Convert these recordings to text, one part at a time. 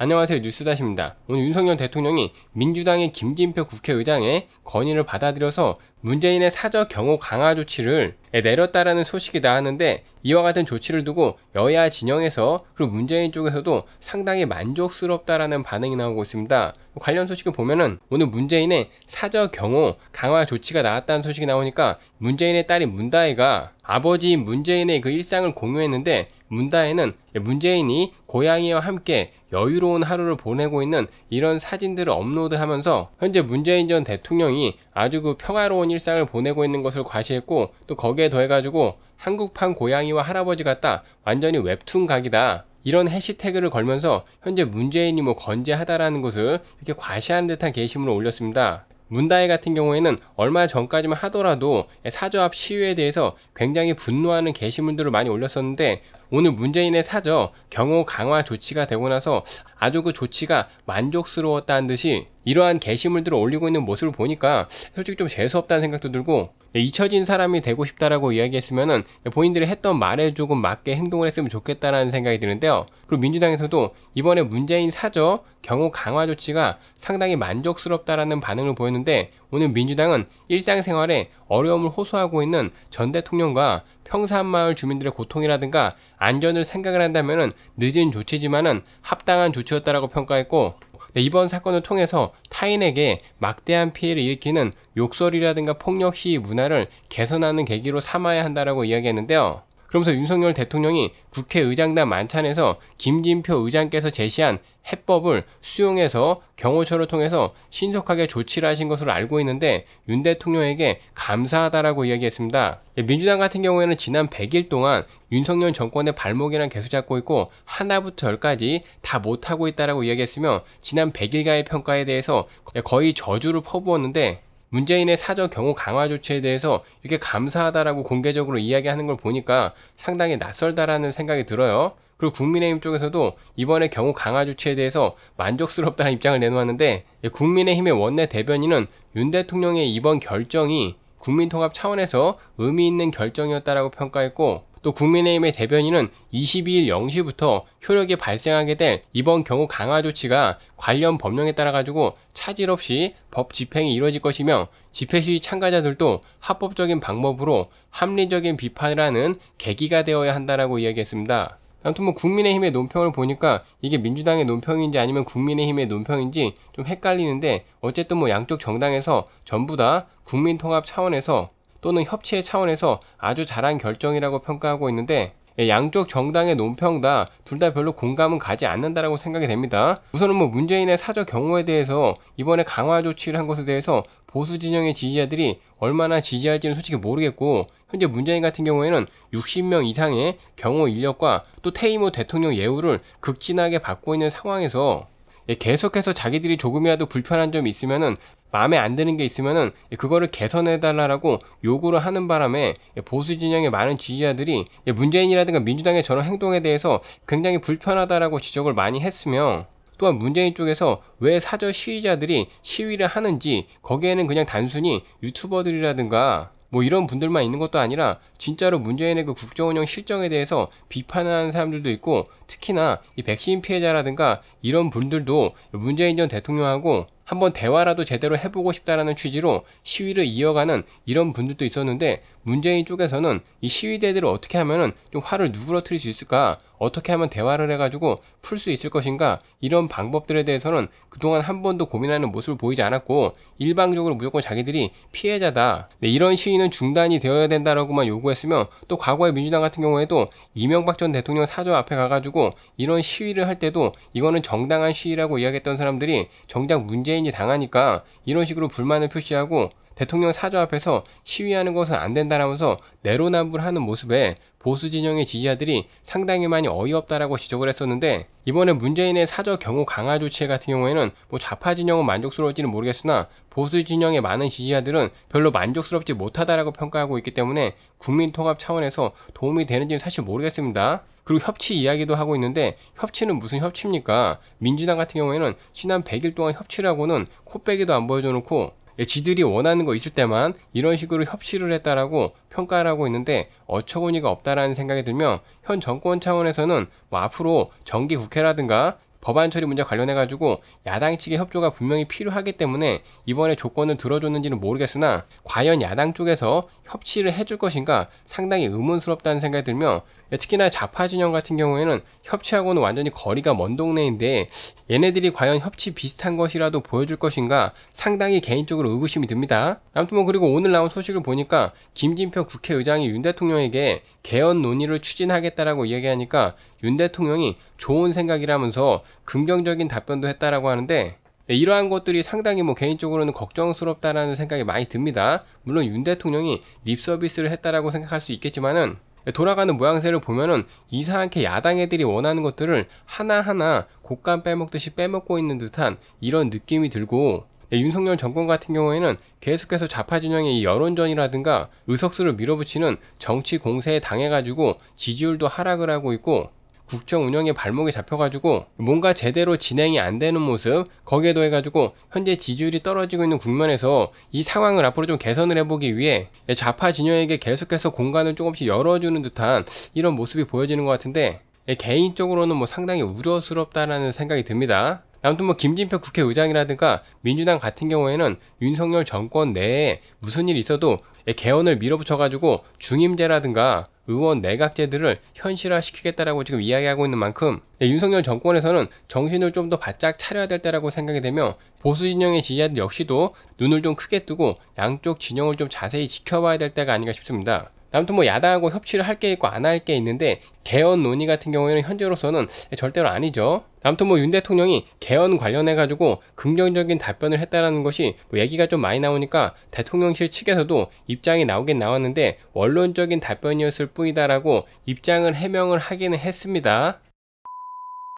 안녕하세요 뉴스다십니다. 오늘 윤석열 대통령이 민주당의 김진표 국회의장의 건의를 받아들여서 문재인의 사저 경호 강화 조치를 내렸다라는 소식이나 왔는데 이와 같은 조치를 두고 여야 진영에서 그리고 문재인 쪽에서도 상당히 만족스럽다라는 반응이 나오고 있습니다. 관련 소식을 보면은 오늘 문재인의 사저 경호 강화 조치가 나왔다는 소식이 나오니까 문재인의 딸인 문다혜가 아버지 문재인의 그 일상을 공유했는데 문다혜는 문재인이 고양이와 함께 여유로운 하루를 보내고 있는 이런 사진들을 업로드하면서 현재 문재인 전 대통령이 아주 그 평화로운 일상을 보내고 있는 것을 과시했고 또 거기에 더해가지고 한국판 고양이와 할아버지 같다 완전히 웹툰 각이다 이런 해시태그를 걸면서 현재 문재인이 뭐 건재하다라는 것을 이렇게 과시하는 듯한 게시물을 올렸습니다. 문다이 같은 경우에는 얼마 전까지만 하더라도 사저합 시위에 대해서 굉장히 분노하는 게시물들을 많이 올렸었는데 오늘 문재인의 사저 경호 강화 조치가 되고 나서 아주 그 조치가 만족스러웠다는 듯이 이러한 게시물들을 올리고 있는 모습을 보니까 솔직히 좀 재수없다는 생각도 들고 네, 잊혀진 사람이 되고 싶다라고 이야기했으면은 본인들이 했던 말에 조금 맞게 행동을 했으면 좋겠다라는 생각이 드는데요. 그리고 민주당에서도 이번에 문재인 사저 경호 강화 조치가 상당히 만족스럽다라는 반응을 보였는데 오늘 민주당은 일상생활에 어려움을 호소하고 있는 전 대통령과 평산마을 주민들의 고통이라든가 안전을 생각을 한다면 늦은 조치지만은 합당한 조치였다라고 평가했고 네, 이번 사건을 통해서 타인에게 막대한 피해를 일으키는 욕설이라든가 폭력 시위 문화를 개선하는 계기로 삼아야 한다라고 이야기했는데요. 그러면서 윤석열 대통령이 국회의장단 만찬에서 김진표 의장께서 제시한 해법을 수용해서 경호처를 통해서 신속하게 조치를 하신 것으로 알고 있는데 윤 대통령에게 감사하다라고 이야기했습니다. 예, 민주당 같은 경우에는 지난 100일 동안 윤석열 정권의 발목이랑 계속 잡고 있고 하나부터 열까지 다 못하고 있다라고 이야기했으며 지난 100일간의 평가에 대해서 예, 거의 저주를 퍼부었는데 문재인의 사저 경호 강화 조치에 대해서 이렇게 감사하다라고 공개적으로 이야기하는 걸 보니까 상당히 낯설다라는 생각이 들어요. 그리고 국민의힘 쪽에서도 이번에 경호 강화 조치에 대해서 만족스럽다는 입장을 내놓았는데 국민의힘의 원내 대변인은 윤 대통령의 이번 결정이 국민통합 차원에서 의미 있는 결정이었다라고 평가했고 또 국민의힘의 대변인은 22일 0시부터 효력이 발생하게 될 이번 경우 강화 조치가 관련 법령에 따라 가지고 차질 없이 법 집행이 이루어질 것이며 집회 시위 참가자들도 합법적인 방법으로 합리적인 비판을 하는 계기가 되어야 한다라고 이야기했습니다. 아무튼 뭐 국민의힘의 논평을 보니까 이게 민주당의 논평인지 아니면 국민의힘의 논평인지 좀 헷갈리는데 어쨌든 뭐 양쪽 정당에서 전부 다 국민통합 차원에서 또는 협치의 차원에서 아주 잘한 결정이라고 평가하고 있는데 예, 양쪽 정당의 논평 다 둘 다 별로 공감은 가지 않는다라고 생각이 됩니다. 우선은 뭐 문재인의 사저 경호에 대해서 이번에 강화 조치를 한 것에 대해서 보수 진영의 지지자들이 얼마나 지지할지는 솔직히 모르겠고 현재 문재인 같은 경우에는 60명 이상의 경호 인력과 또 테이모 대통령 예우를 극진하게 받고 있는 상황에서 예, 계속해서 자기들이 조금이라도 불편한 점이 있으면은 마음에 안 드는 게 있으면은 그거를 개선해 달라라고 요구를 하는 바람에 보수 진영의 많은 지지자들이 문재인이라든가 민주당의 저런 행동에 대해서 굉장히 불편하다라고 지적을 많이 했으며 또한 문재인 쪽에서 왜 사저 시위자들이 시위를 하는지 거기에는 그냥 단순히 유튜버들이라든가 뭐 이런 분들만 있는 것도 아니라 진짜로 문재인의 그 국정 운영 실정에 대해서 비판하는 사람들도 있고 특히나 이 백신 피해자라든가 이런 분들도 문재인 전 대통령하고 한번 대화라도 제대로 해보고 싶다라는 취지로 시위를 이어가는 이런 분들도 있었는데 문재인 쪽에서는 이 시위대들을 어떻게 하면은 좀 화를 누그러뜨릴 수 있을까 어떻게 하면 대화를 해가지고 풀 수 있을 것인가 이런 방법들에 대해서는 그동안 한 번도 고민하는 모습을 보이지 않았고 일방적으로 무조건 자기들이 피해자다 네, 이런 시위는 중단이 되어야 된다라고만 요구했으며 또 과거의 민주당 같은 경우에도 이명박 전 대통령 사저 앞에 가가지고 이런 시위를 할 때도 이거는 정당한 시위라고 이야기했던 사람들이 정작 문재인이 당하니까 이런 식으로 불만을 표시하고 대통령 사저 앞에서 시위하는 것은 안 된다라면서 내로남불하는 모습에 보수 진영의 지지자들이 상당히 많이 어이없다라고 지적을 했었는데 이번에 문재인의 사저 경호 강화 조치 같은 경우에는 뭐 좌파 진영은 만족스러울지는 모르겠으나 보수 진영의 많은 지지자들은 별로 만족스럽지 못하다라고 평가하고 있기 때문에 국민 통합 차원에서 도움이 되는지는 사실 모르겠습니다. 그리고 협치 이야기도 하고 있는데 협치는 무슨 협치입니까? 민주당 같은 경우에는 지난 100일 동안 협치라고는 코빼기도 안 보여줘 놓고 지들이 원하는 거 있을 때만 이런 식으로 협치를 했다라고 평가를 하고 있는데 어처구니가 없다라는 생각이 들며 현 정권 차원에서는 뭐 앞으로 정기 국회라든가 법안 처리 문제 관련해 가지고 야당 측의 협조가 분명히 필요하기 때문에 이번에 조건을 들어줬는지는 모르겠으나 과연 야당 쪽에서 협치를 해줄 것인가 상당히 의문스럽다는 생각이 들며 특히나 좌파 진영 같은 경우에는 협치하고는 완전히 거리가 먼 동네인데 얘네들이 과연 협치 비슷한 것이라도 보여줄 것인가 상당히 개인적으로 의구심이 듭니다. 아무튼 뭐 그리고 오늘 나온 소식을 보니까 김진표 국회의장이 윤 대통령에게 개헌 논의를 추진하겠다라고 이야기하니까 윤 대통령이 좋은 생각이라면서 긍정적인 답변도 했다라고 하는데 네, 이러한 것들이 상당히 뭐 개인적으로는 걱정스럽다라는 생각이 많이 듭니다. 물론 윤 대통령이 립 서비스를 했다라고 생각할 수 있겠지만은 네, 돌아가는 모양새를 보면은 이상하게 야당 애들이 원하는 것들을 하나하나 곶감 빼먹듯이 빼먹고 있는 듯한 이런 느낌이 들고 예, 윤석열 정권 같은 경우에는 계속해서 좌파 진영의 여론전이라든가 의석수를 밀어붙이는 정치 공세에 당해가지고 지지율도 하락을 하고 있고 국정 운영의 발목에 잡혀가지고 뭔가 제대로 진행이 안 되는 모습 거기에 더해가지고 현재 지지율이 떨어지고 있는 국면에서 이 상황을 앞으로 좀 개선을 해보기 위해 예, 좌파 진영에게 계속해서 공간을 조금씩 열어주는 듯한 이런 모습이 보여지는 것 같은데 예, 개인적으로는 뭐 상당히 우려스럽다라는 생각이 듭니다. 아무튼 뭐 김진표 국회의장이라든가 민주당 같은 경우에는 윤석열 정권 내에 무슨 일이 있어도 예, 개헌을 밀어붙여가지고 중임제라든가 의원 내각제들을 현실화시키겠다라고 지금 이야기하고 있는 만큼 예, 윤석열 정권에서는 정신을 좀 더 바짝 차려야 될 때라고 생각이 되며 보수 진영의 지지자들 역시도 눈을 좀 크게 뜨고 양쪽 진영을 좀 자세히 지켜봐야 될 때가 아닌가 싶습니다. 아무튼 뭐 야당하고 협치를 할 게 있고 안 할 게 있는데 개헌 논의 같은 경우에는 현재로서는 절대로 아니죠. 아무튼 뭐 윤 대통령이 개헌 관련해 가지고 긍정적인 답변을 했다라는 것이 뭐 얘기가 좀 많이 나오니까 대통령실 측에서도 입장이 나오긴 나왔는데 원론적인 답변이었을 뿐이다라고 입장을 해명을 하기는 했습니다.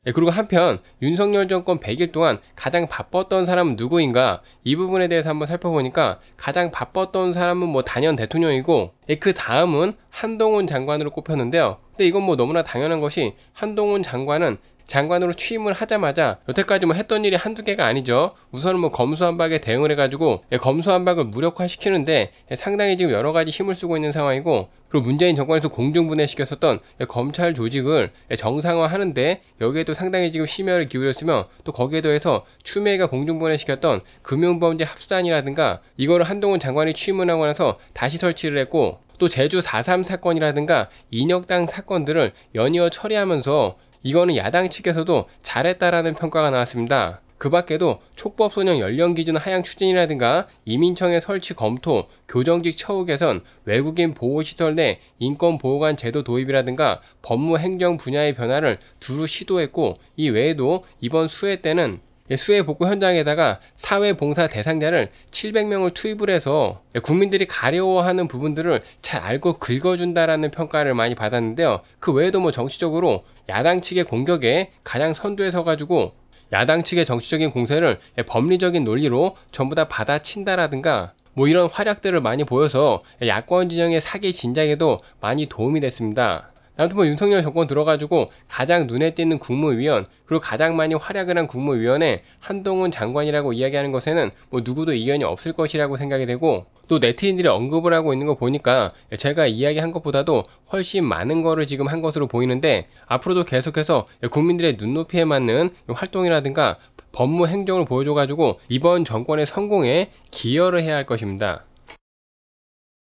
네, 그리고 한편 윤석열 정권 100일 동안 가장 바빴던 사람은 누구인가 이 부분에 대해서 한번 살펴보니까 가장 바빴던 사람은 뭐 단연 대통령이고 네, 그 다음은 한동훈 장관으로 꼽혔는데요. 근데 이건 뭐 너무나 당연한 것이 한동훈 장관은 장관으로 취임을 하자마자 여태까지 뭐 했던 일이 한두 개가 아니죠. 우선은 뭐 검수한박에 대응을 해가지고 예, 검수한박을 무력화시키는데 예, 상당히 지금 여러 가지 힘을 쓰고 있는 상황이고 그리고 문재인 정권에서 공중분해시켰었던 예, 검찰 조직을 정상화하는데 여기에도 상당히 지금 심혈을 기울였으며 또 거기에 더해서 추미애가 공중분해시켰던 금융범죄 합산이라든가 이거를 한동훈 장관이 취임을 하고 나서 다시 설치를 했고 또 제주 4.3 사건이라든가 인혁당 사건들을 연이어 처리하면서 이거는 야당 측에서도 잘했다라는 평가가 나왔습니다. 그 밖에도 촉법소년 연령 기준 하향 추진이라든가 이민청의 설치 검토, 교정직 처우 개선, 외국인 보호시설 내 인권보호관 제도 도입이라든가 법무 행정 분야의 변화를 두루 시도했고 이 외에도 이번 수해 때는 예, 수해 복구 현장에다가 사회 봉사 대상자를 700명을 투입을 해서 예, 국민들이 가려워하는 부분들을 잘 알고 긁어준다라는 평가를 많이 받았는데요. 그 외에도 뭐 정치적으로 야당 측의 공격에 가장 선두에 서가지고 야당 측의 정치적인 공세를 예, 법리적인 논리로 전부 다 받아친다라든가 뭐 이런 활약들을 많이 보여서 야권 진영의 사기 진작에도 많이 도움이 됐습니다. 아무튼 뭐 윤석열 정권 들어가지고 가장 눈에 띄는 국무위원 그리고 가장 많이 활약을 한 국무위원에 한동훈 장관이라고 이야기하는 것에는 뭐 누구도 이견이 없을 것이라고 생각이 되고 또 네티즌들이 언급을 하고 있는 거 보니까 제가 이야기한 것보다도 훨씬 많은 거를 지금 한 것으로 보이는데 앞으로도 계속해서 국민들의 눈높이에 맞는 활동이라든가 법무 행정을 보여줘가지고 이번 정권의 성공에 기여를 해야 할 것입니다.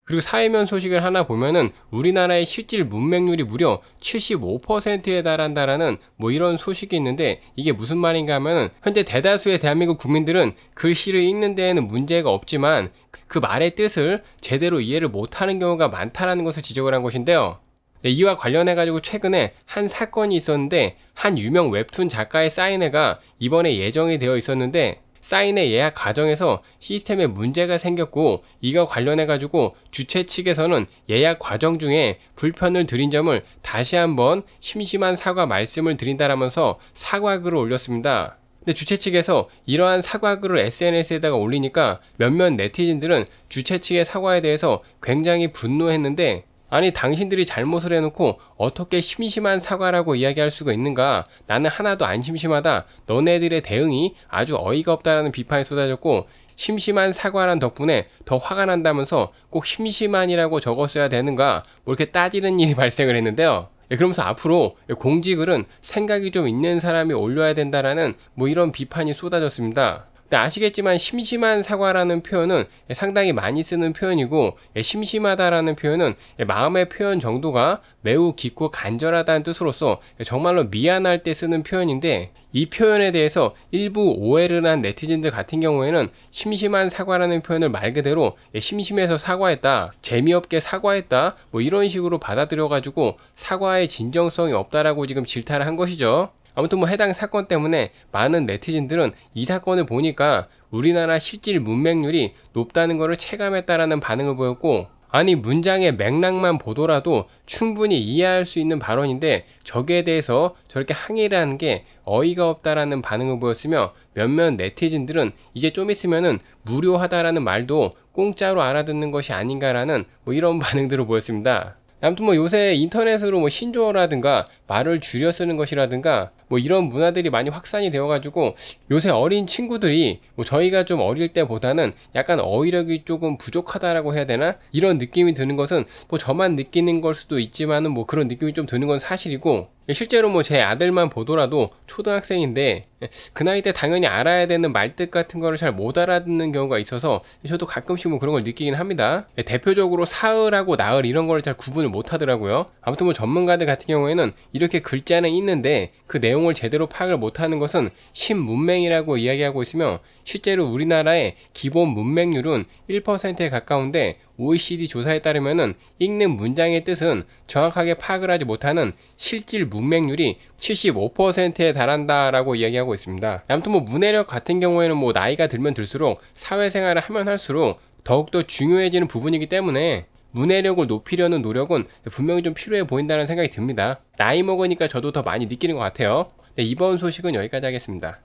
그리고 사회면 소식을 하나 보면은 우리나라의 실질 문맥률이 무려 75%에 달한다라는 뭐 이런 소식이 있는데 이게 무슨 말인가 하면은 현재 대다수의 대한민국 국민들은 글씨를 읽는 데에는 문제가 없지만 그 말의 뜻을 제대로 이해를 못하는 경우가 많다라는 것을 지적을 한 것인데요. 네, 이와 관련해가지고 최근에 한 사건이 있었는데 한 유명 웹툰 작가의 사인회가 이번에 예정이 되어 있었는데 사인의 예약 과정에서 시스템에 문제가 생겼고 이거 관련해 가지고 주최 측에서는 예약 과정 중에 불편을 드린 점을 다시 한번 심심한 사과 말씀을 드린다라면서 사과글을 올렸습니다. 근데 주최 측에서 이러한 사과글을 SNS에다가 올리니까 몇몇 네티즌들은 주최 측의 사과에 대해서 굉장히 분노했는데 아니 당신들이 잘못을 해놓고 어떻게 심심한 사과라고 이야기할 수가 있는가 나는 하나도 안 심심하다 너네들의 대응이 아주 어이가 없다라는 비판이 쏟아졌고 심심한 사과란 덕분에 더 화가 난다면서 꼭 심심한이라고 적었어야 되는가 뭐 이렇게 따지는 일이 발생을 했는데요 예, 그러면서 앞으로 예, 공지글은 생각이 좀 있는 사람이 올려야 된다라는 뭐 이런 비판이 쏟아졌습니다 그러니까 아시겠지만 심심한 사과라는 표현은 상당히 많이 쓰는 표현이고 예, 심심하다라는 표현은 예, 마음의 표현 정도가 매우 깊고 간절하다는 뜻으로서 예, 정말로 미안할 때 쓰는 표현인데 이 표현에 대해서 일부 오해를 한 네티즌들 같은 경우에는 심심한 사과라는 표현을 말 그대로 심심해서 사과했다 재미없게 사과했다 뭐 이런 식으로 받아들여 가지고 사과의 진정성이 없다라고 지금 질타를 한 것이죠 아무튼 뭐 해당 사건 때문에 많은 네티즌들은 이 사건을 보니까 우리나라 실질 문맥률이 높다는 것을 체감했다라는 반응을 보였고 아니 문장의 맥락만 보더라도 충분히 이해할 수 있는 발언인데 저기에 대해서 저렇게 항의를 하는 게 어이가 없다라는 반응을 보였으며 몇몇 네티즌들은 이제 좀 있으면은 무료하다라는 말도 공짜로 알아듣는 것이 아닌가라는 뭐 이런 반응들을 보였습니다. 아무튼 뭐 요새 인터넷으로 뭐 신조어라든가 말을 줄여 쓰는 것이라든가 뭐 이런 문화들이 많이 확산이 되어가지고 요새 어린 친구들이 뭐 저희가 좀 어릴 때보다는 약간 어휘력이 조금 부족하다라고 해야 되나 이런 느낌이 드는 것은 뭐 저만 느끼는 걸 수도 있지만은 뭐 그런 느낌이 좀 드는 건 사실이고 실제로 뭐 제 아들만 보더라도 초등학생인데 그 나이 때 당연히 알아야 되는 말뜻 같은 거를 잘 못 알아듣는 경우가 있어서 저도 가끔씩 뭐 그런 걸 느끼긴 합니다. 대표적으로 사흘하고 나흘 이런 거를 잘 구분을 못 하더라고요. 아무튼 뭐 전문가들 같은 경우에는 이렇게 글자는 있는데 그 내용 내용을 제대로 파악을 못하는 것은 신문맹이라고 이야기하고 있으며 실제로 우리나라의 기본 문맹률은 1%에 가까운데 OECD 조사에 따르면 읽는 문장의 뜻은 정확하게 파악을 하지 못하는 실질 문맹률이 75%에 달한다라고 이야기하고 있습니다. 아무튼 뭐 문해력 같은 경우에는 뭐 나이가 들면 들수록 사회생활을 하면 할수록 더욱더 중요해지는 부분이기 때문에 문해력을 높이려는 노력은 분명히 좀 필요해 보인다는 생각이 듭니다. 나이 먹으니까 저도 더 많이 느끼는 것 같아요. 네, 이번 소식은 여기까지 하겠습니다.